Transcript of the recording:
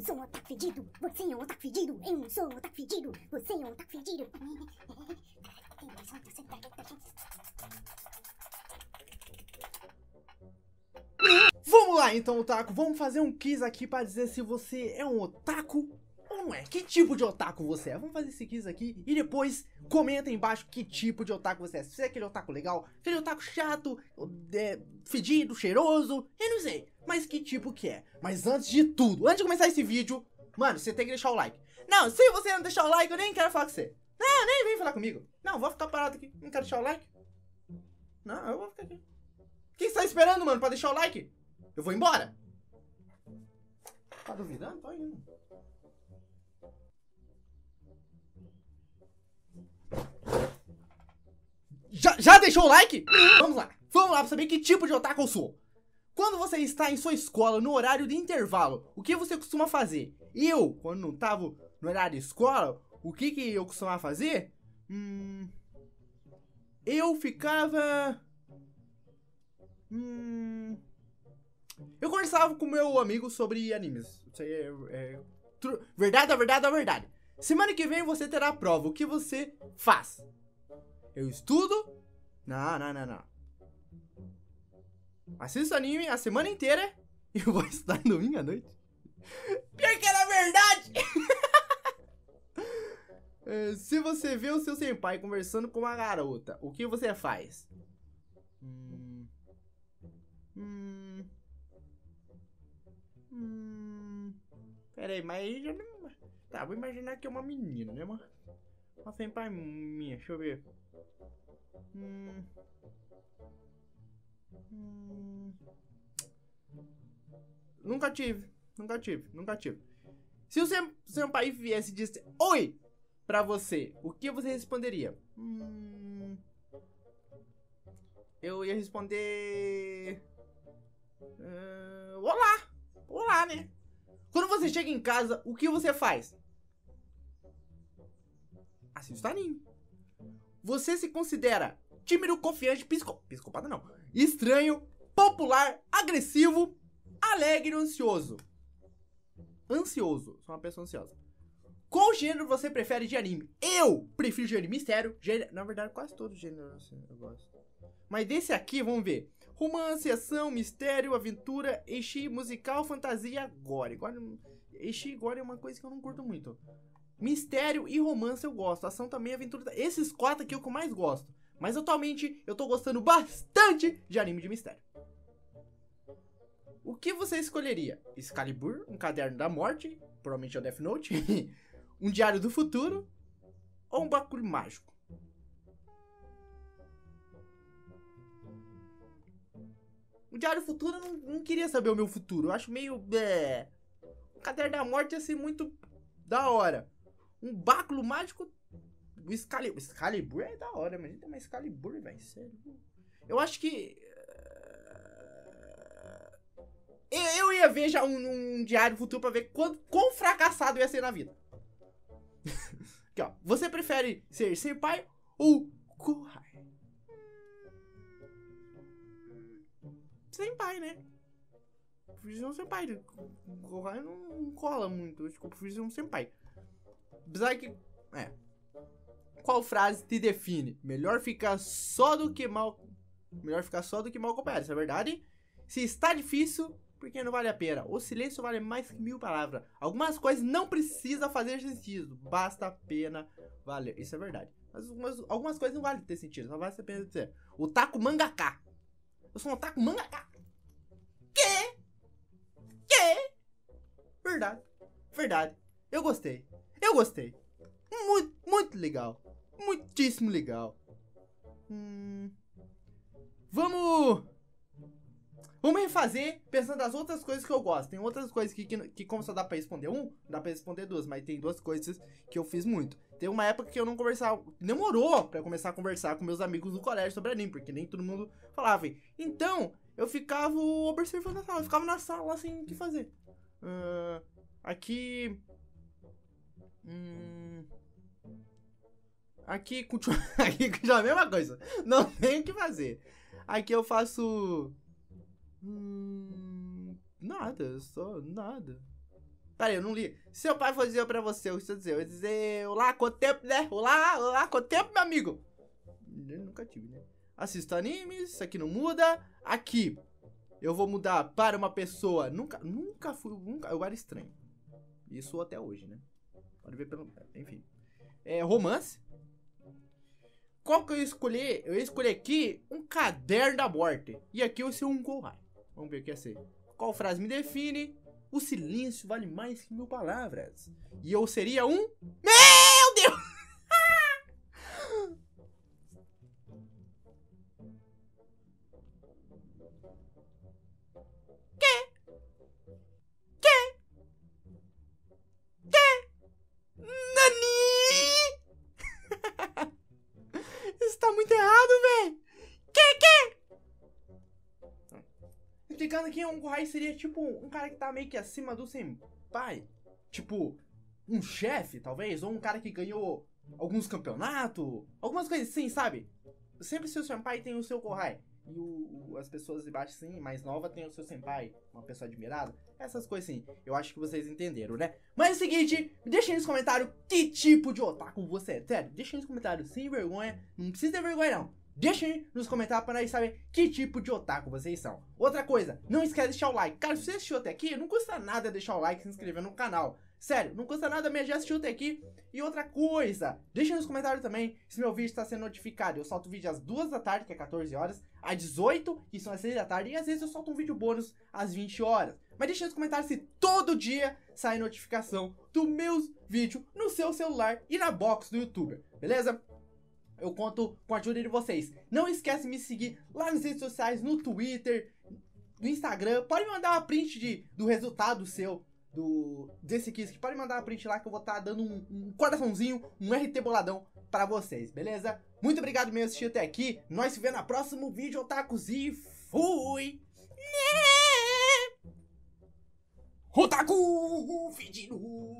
sou um otaku fedido. Você é um otaku fedido. Eu sou um otaku fedido. Você é um otaku fedido. Vamos lá então, otaku. Vamos fazer um quiz aqui para dizer se você é um otaku não é? Que tipo de otaku você é? Vamos fazer esse quiz aqui e depois comenta embaixo que tipo de otaku você é. Se você é aquele otaku legal, aquele otaku chato, é, fedido, cheiroso, eu não sei. Mas que tipo que é? Mas antes de tudo, antes de começar esse vídeo, mano, você tem que deixar o like. Não, se você não deixar o like, eu nem quero falar com você. Não, nem vem falar comigo. Não, vou ficar parado aqui. Não quero deixar o like. Não, eu vou ficar aqui. Quem está esperando, mano, pra deixar o like? Eu vou embora. Tá duvidando? Tô indo. Já, já deixou o like? Vamos lá. Vamos lá pra saber que tipo de otaku eu sou. Quando você está em sua escola no horário de intervalo, o que você costuma fazer? Eu, quando não tava no horário de escola, o que que eu costumava fazer? Hum, eu ficava... Hum, eu conversava com meu amigo sobre animes. Isso aí é, é tru... verdade, a verdade, a verdade. Semana que vem você terá a prova. O que você faz? Eu estudo? Não, não, não, não. Assisto anime a semana inteira e vou estudar no domingo à noite. Pior que era verdade! Eh, se você vê o seu senpai conversando com uma garota, o que você faz? Hum. Hum. Hum. Pera aí, mas. Tá, vou imaginar que é uma menina, né, mano? Tá sem pai minha, deixa eu ver. Hum. Hum. Nunca tive, nunca tive, nunca tive. Se o seu pai viesse e disse Oi! pra você, o que você responderia? Hum. Eu ia responder. Uh, olá! Olá, né? Quando você chega em casa, o que você faz? assista tanin Você se considera tímido, confiante, psico... psicopata não, estranho, popular, agressivo, alegre ou ansioso? Ansioso, sou uma pessoa ansiosa. Qual gênero você prefere de anime? Eu prefiro gênero mistério, gênero... na verdade quase todo gênero assim, eu gosto. Mas desse aqui, vamos ver. Romance, ação, mistério, aventura, eixi musical, fantasia, gore. Gore, eixi gore é uma coisa que eu não curto muito. Mistério e romance eu gosto. Ação também, aventura. Esses quatro aqui é o que eu mais gosto. Mas atualmente eu tô gostando bastante de anime de mistério. O que você escolheria? Excalibur, um caderno da morte, provavelmente é o Death Note, um diário do futuro ou um Bakuri mágico? O Diário do Futuro eu não, não, queria saber o meu futuro. Eu acho meio. É... Caderno da Morte ia ser muito da hora. Um báculo mágico. O Excalibur. Excalibur é da hora, mas tem uma Excalibur, velho. Sério. Eu acho que. Eh, eu, ia ver já um, um diário futuro pra ver quando, quão fracassado eu ia ser na vida. Aqui, ó. Você prefere ser senpai ou Kuhai? Senpai, né? Prefiro ser um senpai. Kuhai não cola muito. acho eu tipo, prefiro ser um senpai. Apesar que. É. Qual frase te define? Melhor ficar só do que mal. Melhor ficar só do que mal acompanhado, isso é verdade. Se está difícil, porque não vale a pena. O silêncio vale mais que mil palavras. Algumas coisas não precisa fazer sentido. Basta a pena valer. Isso é verdade. Mas algumas, algumas coisas não vale ter sentido. Só vale a pena dizer. O taco mangaká. Eu sou um taco mangaká. Que? Que? Verdade. Verdade. Eu gostei. Eu gostei. Muito, muito legal. Muitíssimo legal. Hum... Vamos... Vamos refazer pensando nas outras coisas que eu gosto. Tem outras coisas que, que, que como só dá pra responder um, dá pra responder duas. Mas tem duas coisas que eu fiz muito. Tem uma época que eu não conversava... Demorou pra começar a conversar com meus amigos no colégio sobre anime. Porque nem todo mundo falava. Então, eu ficava observando a sala. Eu ficava na sala sem assim, o que fazer. Uh, aqui Hum... Aqui continua. Aqui é a mesma coisa. Não tem o que fazer. Aqui eu faço. Hum... Nada, só nada. Pera aí, eu não li. Seu pai fazia pra você, o que eu dizer? Eu ia dizer, olá, quanto tempo, né? Olá, olá, quanto tempo, meu amigo? Eu nunca tive, né? Assisto animes, isso aqui não muda. Aqui, eu vou mudar para uma pessoa. Nunca, nunca fui, nunca, eu era estranho. Isso até hoje, né? Pode ver pelo. Enfim. É, romance. Qual que eu ia escolher? Eu ia escolher aqui um caderno da morte. E aqui eu ia ser um Gohai. Vamos ver o que ia ser. Qual frase me define? O silêncio vale mais que mil palavras. E eu seria um. Meu Deus! Nani! Isso tá muito errado, velho! Que que? Explicando que um Kuhai seria tipo um cara que tá meio que acima do senpai. Tipo, um chefe, talvez, ou um cara que ganhou alguns campeonatos, algumas coisas assim, sabe? Sempre seu senpai tem o seu Kohai e o, o, as pessoas de baixo, sim, mais nova, tem o seu senpai, uma pessoa admirada. Essas coisas, sim. Eu acho que vocês entenderam, né? Mas é o seguinte, deixa aí nos comentários que tipo de otaku você é. Sério, deixa aí nos comentários, sem vergonha. Não precisa ter vergonha, não. Deixa aí nos comentários para nós saber que tipo de otaku vocês são. Outra coisa, não esquece de deixar o like. Cara, se você assistiu até aqui, não custa nada deixar o like e se inscrever no canal. Sério, não custa nada me já assistiu até aqui. E outra coisa, deixa nos comentários também se meu vídeo está sendo notificado. Eu solto vídeo às 2 da tarde, que é 14 horas, às 18, que são as 6 da tarde, e às vezes eu solto um vídeo bônus às 20 horas. Mas deixa nos comentários se todo dia sai notificação do meus vídeos no seu celular e na box do YouTube, beleza? Eu conto com a ajuda de vocês. Não esquece de me seguir lá nas redes sociais, no Twitter, no Instagram. Pode mandar uma print de, do resultado seu do desse quiz, que pode mandar uma print lá que eu vou estar tá dando um, um, coraçãozinho, um RT boladão para vocês, beleza? Muito obrigado mesmo por assistir até aqui. Nós se vê no próximo vídeo, otakus, e fui! Né? Otaku! Fedido!